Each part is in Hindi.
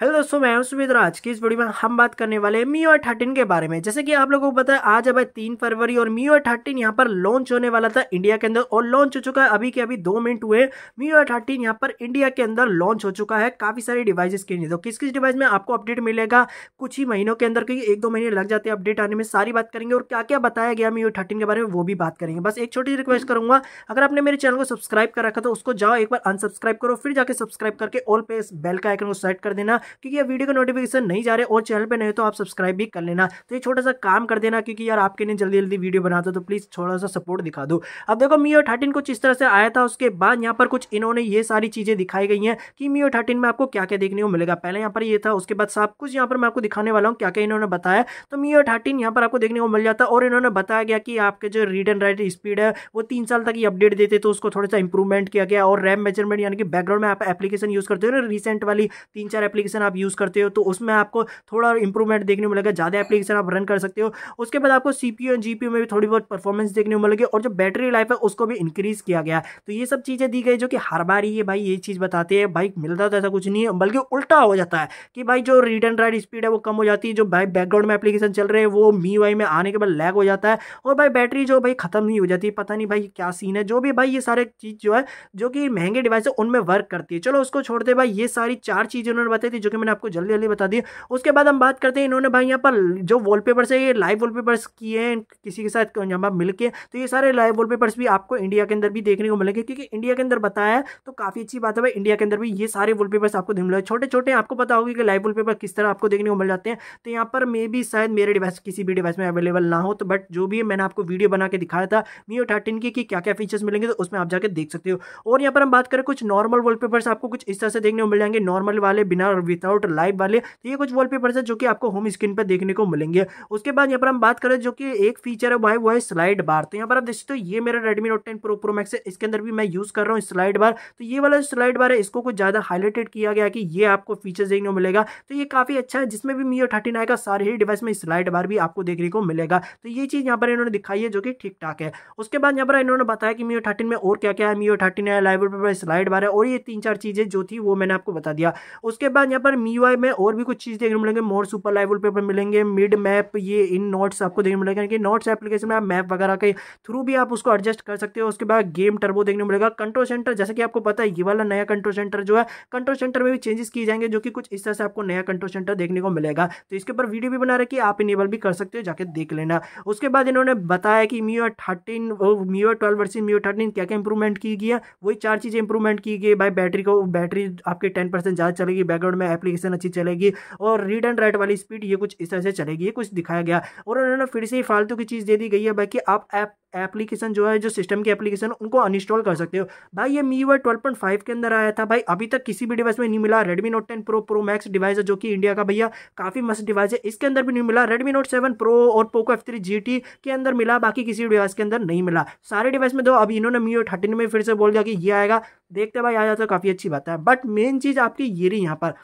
हेलो दोस्तों मैं सुमित आज की इस वीडियो में हम बात करने वाले हैं मी और थर्टीन के बारे में जैसे कि आप लोगों को पता है आज अब है तीन फरवरी और मी और थर्टीन यहाँ पर लॉन्च होने वाला था इंडिया के अंदर और लॉन्च हो चुका है अभी के अभी दो मिनट हुए मी ओ थर्टीन यहाँ पर इंडिया के अंदर लॉन्च हो चुका है काफ़ी सारी डिवाइस के लिए तो किस किस डिवाइस में आपको अपडेट मिलेगा कुछ ही महीनों के अंदर क्योंकि एक दो महीने लग जाते हैं अपडेट आने में सारी बात करेंगे और क्या क्या बताया गया मी थर्टीन के बारे में वो भी बात करेंगे बस एक छोटी रिक्वेस्ट हम्म। करूँगा अगर आपने मेरे चैनल को सब्सक्राइब कर रखा तो उसको जाओ एक बार अनसब्सक्राइब करो फिर जाकर सब्सक्राइब करके ऑल पे बेल का आइकन को सेट कर देना क्योंकि यार वीडियो का नोटिफिकेशन नहीं जा रहे और चैनल पर नहीं तो आप सब्सक्राइब भी कर लेना तो ये छोटा सा काम कर देना क्योंकि यार आपके लिए जल्दी जल्दी वीडियो दो तो प्लीज़ थोड़ा सा सपोर्ट दिखा दो अब देखो मीओ थर्टीन कुछ इस तरह से आया था उसके बाद यहाँ पर कुछ इन्होंने ये सारी चीज़ें दिखाई गई हैं कि मीओ थर्टीन में आपको क्या क्या देखने को मिलेगा पहले यहाँ पर ये था उसके बाद सब कुछ यहाँ पर मैं आपको दिखाने वाला हूँ क्या क्या इन्होंने बताया तो मीओ थर्टीन यहाँ पर आपको देखने को मिल जाता और इन्होंने बताया गया कि आपके जो रीड एंड राइट स्पीड है वो तीन साल तक ही अपडेट देते तो उसको थोड़ा सा इंप्रूवमेंट किया गया और रैम मेजरमेंट यानी कि बैकग्राउंड में आप एप्लीकेशन यूज़ करते हो ना रिसेंट वाली तीन चार एप्लीकेशन एप्लीकेशन आप यूज़ करते हो तो उसमें आपको थोड़ा इंप्रूवमेंट देखने को मिलेगा ज़्यादा एप्लीकेशन आप रन कर सकते हो उसके बाद आपको सी पी जी में भी थोड़ी बहुत परफॉर्मेंस देखने को मिलेगी और जो बैटरी लाइफ है उसको भी इंक्रीज़ किया गया तो ये सब चीज़ें दी गई जो कि हर बार ये भाई ये चीज़ बताते हैं भाई मिलता तो ऐसा कुछ नहीं है बल्कि उल्टा हो जाता है कि भाई जो रीड एंड राइट स्पीड है वो कम हो जाती है जो भाई बैकग्राउंड में एप्लीकेशन चल रहे हैं वो मी वाई में आने के बाद लैग हो जाता है और भाई बैटरी जो भाई ख़त्म नहीं हो जाती पता नहीं भाई क्या सीन है जो भी भाई ये सारे चीज़ जो है जो कि महंगे डिवाइस है उनमें वर्क करती है चलो उसको छोड़ते भाई ये सारी चार चीज़ें उन्होंने बताई थी जो कि मैंने आपको जल्दी जल्दी बता दिया उसके बाद हम बात करते हैं इन्होंने भाई यहाँ पर जो वॉल पेपर्स है ये लाइव वॉल पेपर्स किए हैं किसी के साथ यहाँ मिल के तो ये सारे लाइव वॉल पेपर्स भी आपको इंडिया के अंदर भी देखने को मिलेंगे क्योंकि इंडिया के अंदर बताया है तो काफ़ी अच्छी बात है भाई इंडिया के अंदर भी ये सारे वॉल पेपर्स आपको देखने मिले छोटे छोटे आपको पता होगी कि लाइव वॉल पेपर किस तरह आपको देखने को मिल जाते हैं तो यहाँ पर मे भी शायद मेरे डिवाइस किसी भी डिवाइस में अवेलेबल ना हो तो बट जो भी मैंने आपको वीडियो बना के दिखाया था मीओ थर्टीन की क्या क्या फीचर्स मिलेंगे तो उसमें आप जाकर देख सकते हो और यहाँ पर हम बात करें कुछ नॉर्मल वॉलपेपर्स आपको कुछ इस तरह से देखने को मिल जाएंगे नॉर्मल वाले बिना विदाउट लाइव वाले तो ये कुछ वॉलपेपर्स है जो कि आपको होम स्क्रीन पर देखने को मिलेंगे उसके बाद यहाँ पर हम बात करें जो कि एक फीचर है वो है वो है स्लाइड बार तो यहाँ पर आप देख सकते हो ये मेरा Redmi note ten pro pro max है इसके अंदर भी मैं यूज़ कर रहा हूँ स्लाइड बार तो ये वाला स्लाइड बार है इसको कुछ ज़्यादा हाईलाइटेड किया गया कि ये आपको फीचर देखने को मिलेगा तो ये काफ़ी अच्छा है जिसमें भी मीओ थर्टी नाइन का सारे ही डिवाइस में स्लाइड बार भी आपको देखने को मिलेगा तो ये चीज़ यहाँ पर इन्होंने दिखाई है जो कि ठीक ठाक है उसके बाद यहाँ पर इन्होंने बताया कि मीओ थर्टीन में और क्या क्या है मीओ थर्टीन है लाइव स्लाइड बार है और ये तीन चार चीज़ें जो थी वो मैंने आपको बता दिया उसके बाद यहाँ पर मी वाई में और भी कुछ चीज़ देखने मिलेंगे मोर सुपर लाइव पेपर मिलेंगे मिड मैप ये इन नोट्स आपको देखने मिलेगा यानी कि नोट्स एप्लीकेशन में आप मैप वगैरह के थ्रू भी आप उसको एडजस्ट कर सकते हो उसके बाद गेम टर्बो देखने मिलेगा कंट्रोल सेंटर जैसे कि आपको पता है ये वाला नया कंट्रोल सेंटर जो है कंट्रोल सेंटर में भी चेंजेस किए जाएंगे जो कि कुछ इस तरह से आपको नया कंट्रोल सेंटर देखने को मिलेगा तो इसके ऊपर वीडियो भी बना रहे कि आप इनेबल भी कर सकते हो जाकर देख लेना उसके बाद इन्होंने बताया कि MIUI thirteen MIUI twelve versus MIUI thirteen क्या क्या इंप्रूवमेंट की गई है वही चार चीज़ें इंप्रूवमेंट की गई बाय बैटरी को बैटरी आपकी टेन ज़्यादा चलेगी बैकग्राउंड में है एप्लीकेशन अच्छी चलेगी और रीड एंड राइट वाली स्पीड ये कुछ इस तरह से चलेगी ये कुछ दिखाया गया और उन्होंने फिर से ही फालतू की चीज़ दे दी गई है बाकी आप ऐप एप्लीकेशन जो है जो सिस्टम की एप्लीकेशन उनको अनइंस्टॉल कर सकते हो भाई ये MIUI twelve point five के अंदर आया था भाई अभी तक किसी भी डिवाइस में नहीं मिला Redmi note ten pro pro max device है जो कि इंडिया का भैया काफ़ी मस्त डिवाइस है इसके अंदर भी नहीं मिला रेडमी नोट सेवन प्रो और Poco F three G T के अंदर मिला बाकी किसी डिवाइस के अंदर नहीं मिला सारे डिवाइस में दो तो अब इन्होंने मी वाई थर्टीन में फिर से बोल दिया कि ये आएगा देखते भाई आ जाता काफ़ी अच्छी बात है बट मेन चीज़ आपकी ये रही यहाँ पर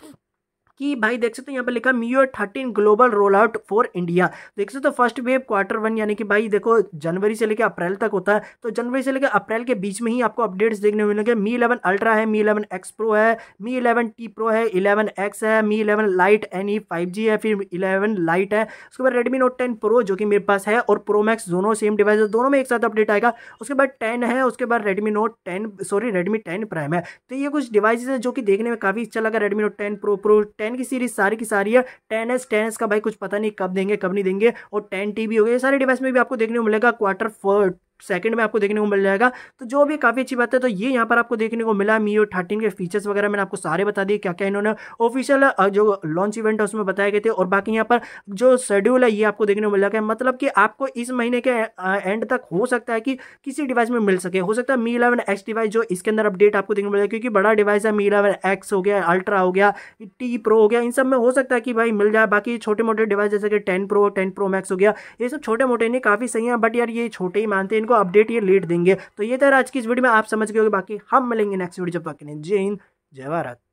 कि भाई देख सकते हो यहाँ पे लिखा मीओ thirteen global roll out for India देख सकते हो फर्स्ट वेव क्वार्टर वन यानी कि भाई देखो जनवरी से लेकर अप्रैल तक होता है तो जनवरी से लेकर अप्रैल के बीच में ही आपको अपडेट्स देखने मिलेंगे मी इलेवन अल्ट्रा है मी इलेवन एक्स प्रो है मी इलेवन टी प्रो है इलेवन एक्स है Mi eleven lite N E five G है फिर इलेवन लाइट है उसके बाद रेडमी नोट टेन प्रो जो कि मेरे पास है और प्रो मैक्स दोनों सेम डिवाइस दोनों में एक साथ अपडेट आएगा उसके बाद टेन है उसके बाद Redmi note ten sorry Redmi ten prime है तो ये कुछ डिवाइस है जो कि देखने में काफ़ी अच्छा लगा Redmi note ten pro pro ten ten की सीरीज सारी की सारी है टेन एस टेन एस का भाई कुछ पता नहीं कब देंगे कब नहीं देंगे और टेन टी भी हो गया सारे डिवाइस में भी आपको देखने को मिलेगा क्वार्टर सेकंड में आपको देखने को मिल जाएगा तो जो भी काफ़ी अच्छी बात है तो ये यहाँ पर आपको देखने को मिला मीओ थर्टीन के फीचर्स वगैरह मैंने आपको सारे बता दिए क्या क्या इन्होंने ऑफिशियल जो लॉन्च इवेंट है उसमें बताए गए थे और बाकी यहाँ पर जो शेड्यूल है ये आपको देखने को मिल जाएगा मतलब कि आपको इस महीने के एंड तक हो सकता है कि किसी डिवाइस में मिल सके हो सकता है मी इलेवन एक्स डिवाइस जो इसके अंदर अपडेट आपको देखने को मिलेगा क्योंकि बड़ा डिवाइस है मी इलेवन एक्स हो गया अल्ट्रा हो गया टी प्रो हो गया इन सब में हो सकता है कि भाई मिल जाए बाकी छोटे मोटे डिवाइस जैसे कि ten pro ten pro max हो गया ये सब छोटे मोटे नहीं काफ़ी सही है बट यार ये छोटे ही मानते हैं इनको आपको अपडेट ये लेट देंगे तो ये था आज की इस वीडियो में आप समझ गए बाकी हम मिलेंगे नेक्स्ट वीडियो जब तक जय हिंद जय भारत